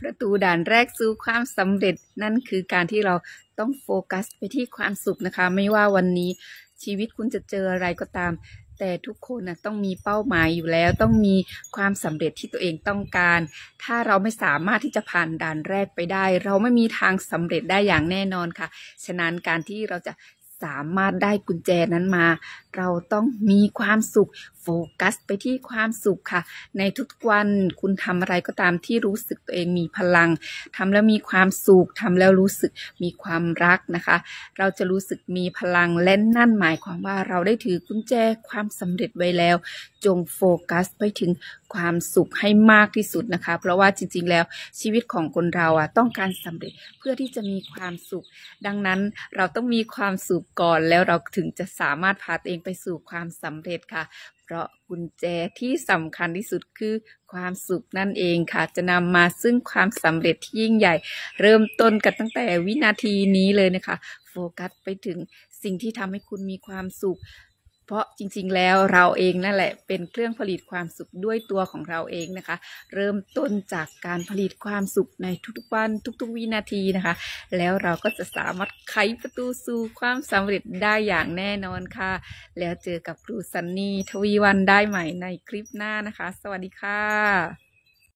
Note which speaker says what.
Speaker 1: ประตูด่านแรกสู่ความสำเร็จนั่นคือการที่เราต้องโฟกัสไปที่ความสุขนะคะ ไม่ว่าวันนี้ชีวิตคุณจะเจออะไรก็ตาม แต่ทุกคนนะต้องมีเป้าหมายอยู่แล้ว ต้องมีความสำเร็จที่ตัวเองต้องการ ถ้าเราไม่สามารถที่จะผ่านด่านแรกไปได้ เราไม่มีทางสำเร็จได้อย่างแน่นอนค่ะฉะนั้นการที่เราจะสามารถได้กุญแจนั้นมา เราต้องมีความสุขฟกัสไปที่ความสุขค่ะ ในทุกวันคุณทำอะไรก็ตามที่รู้สึกตัวเองมีพลังทำแล้วมีความสุขทำแล้วรู้สึกมีความรักนะคะ เราจะรู้สึกมีพลังและนั่นหมายความว่าเราได้ถือกุญแจความสำเร็จไว้แล้ว จงโฟกัสไปถึงความสุขให้มากที่สุดนะคะ เพราะว่าจริงๆแล้วชีวิตของคนเราอ่ะต้องการสำเร็จเพื่อที่จะมีความสุข ดังนั้นเราต้องมีความสุขก่อนแล้วเราถึงจะสามารถพาตัวเองไปสู่ความสำเร็จค่ะเพราะกุญแจที่สำคัญที่สุดคือความสุขนั่นเองค่ะ จะนำมาซึ่งความสำเร็จที่ยิ่งใหญ่ เริ่มต้นกันตั้งแต่วินาทีนี้เลยนะคะ โฟกัสไปถึงสิ่งที่ทำให้คุณมีความสุขเพราะจริงๆ แล้วเราเองนั่นแหละเป็นเครื่องผลิตความสุขด้วยตัวของเราเองนะคะ เริ่มต้นจากการผลิตความสุขในทุกๆวัน ทุกๆวินาทีนะคะ แล้วเราก็จะสามารถไขประตูสู่ความสำเร็จได้อย่างแน่นอนค่ะ แล้วเจอกับครูซันนี่ทวีวันได้ใหม่ในคลิปหน้านะคะ สวัสดีค่ะ